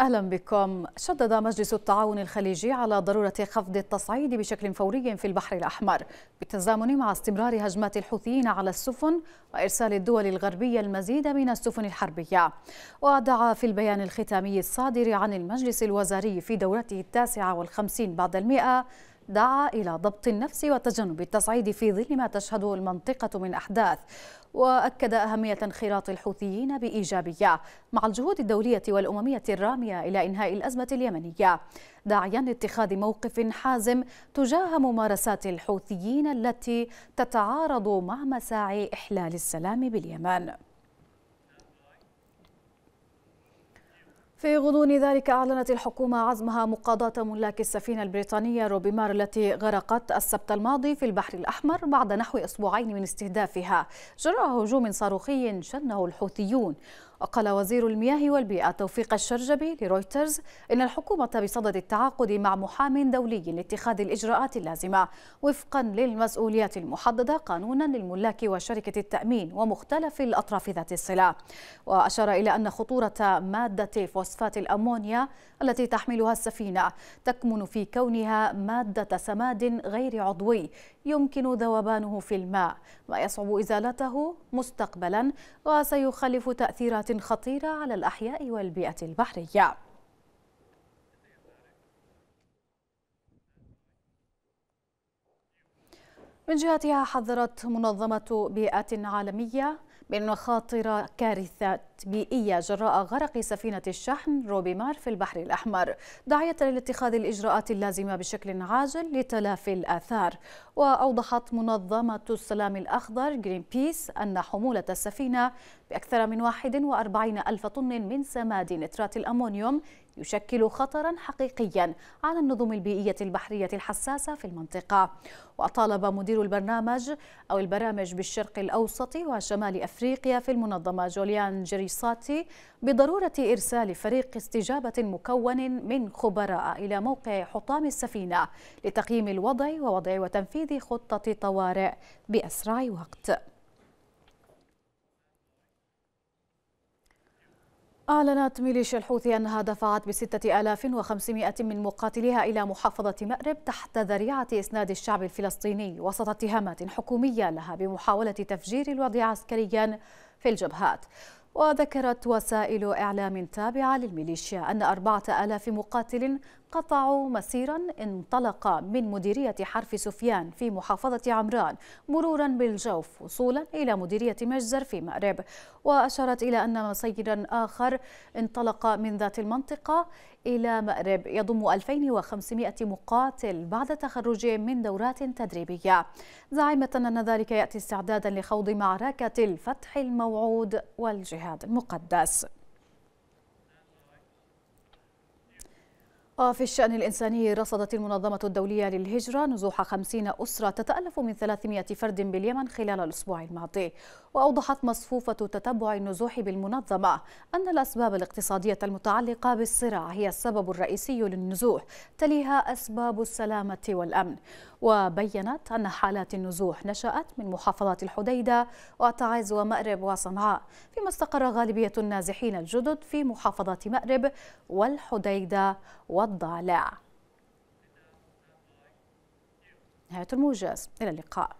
أهلا بكم شدد مجلس التعاون الخليجي على ضرورة خفض التصعيد بشكل فوري في البحر الأحمر بالتزامن مع استمرار هجمات الحوثيين على السفن وإرسال الدول الغربية المزيد من السفن الحربية ودعا في البيان الختامي الصادر عن المجلس الوزاري في دورته التاسعة والخمسين بعد المئة دعا إلى ضبط النفس وتجنب التصعيد في ظل ما تشهده المنطقة من أحداث وأكد أهمية انخراط الحوثيين بإيجابية مع الجهود الدولية والأممية الرامية إلى إنهاء الأزمة اليمنية داعيا لاتخاذ موقف حازم تجاه ممارسات الحوثيين التي تتعارض مع مساعي إحلال السلام باليمن في غضون ذلك أعلنت الحكومة عزمها مقاضاة ملاك السفينة البريطانية روبيمار التي غرقت السبت الماضي في البحر الأحمر بعد نحو أسبوعين من استهدافها جراء هجوم صاروخي شنه الحوثيون وقال وزير المياه والبيئة توفيق الشرجبي لرويترز إن الحكومة بصدد التعاقد مع محام دولي لاتخاذ الإجراءات اللازمة وفقا للمسؤوليات المحددة قانونا للملاك وشركة التأمين ومختلف الأطراف ذات الصلة وأشار إلى أن خطورة مادة فوسفات الأمونيا التي تحملها السفينة تكمن في كونها مادة سماد غير عضوي يمكن ذوبانه في الماء ما يصعب إزالته مستقبلا وسيخلف تأثيرات خطيرة على الأحياء والبيئة البحرية من جهتها حذرت منظمة بيئة عالمية من خاطر كارثة بيئية جراء غرق سفينة الشحن روبيمار في البحر الأحمر داعية لاتخاذ الإجراءات اللازمة بشكل عاجل لتلافي الآثار وأوضحت منظمة السلام الأخضر جرين بيس أن حمولة السفينة بأكثر من 41 ألف طن من سماد نترات الأمونيوم يشكل خطرا حقيقيا على النظم البيئية البحرية الحساسة في المنطقة وطالب مدير البرنامج أو البرامج بالشرق الأوسط وشمال أفريقيا في المنظمة جوليان جيري الصادسي بضرورة إرسال فريق استجابة مكون من خبراء إلى موقع حطام السفينة لتقييم الوضع ووضع وتنفيذ خطة طوارئ بأسرع وقت أعلنت ميليشيا الحوثي أنها دفعت ب 6500 من مقاتليها إلى محافظة مأرب تحت ذريعة إسناد الشعب الفلسطيني وسط اتهامات حكومية لها بمحاولة تفجير الوضع عسكريا في الجبهات وذكرت وسائل إعلام تابعة للميليشيا أن أربعة ألاف مقاتل قطعوا مسيرا انطلق من مديرية حرف سفيان في محافظة عمران مرورا بالجوف وصولا إلى مديرية مجزر في مأرب وأشارت إلى أن مسيرا آخر انطلق من ذات المنطقة إلى مأرب يضم 2500 مقاتل بعد تخرجهم من دورات تدريبية زعمت أن ذلك يأتي استعدادا لخوض معركة الفتح الموعود والجهاد هذا المقدس في الشأن الإنساني رصدت المنظمة الدولية للهجرة نزوح 50 أسرة تتألف من 300 فرد باليمن خلال الأسبوع الماضي وأوضحت مصفوفة تتبع النزوح بالمنظمة أن الأسباب الاقتصادية المتعلقة بالصراع هي السبب الرئيسي للنزوح تليها أسباب السلامة والأمن وبينت أن حالات النزوح نشأت من محافظات الحديدة وتعز ومأرب وصنعاء فيما استقر غالبية النازحين الجدد في محافظات مأرب والحديدة الضالع نهاية الموجز إلى اللقاء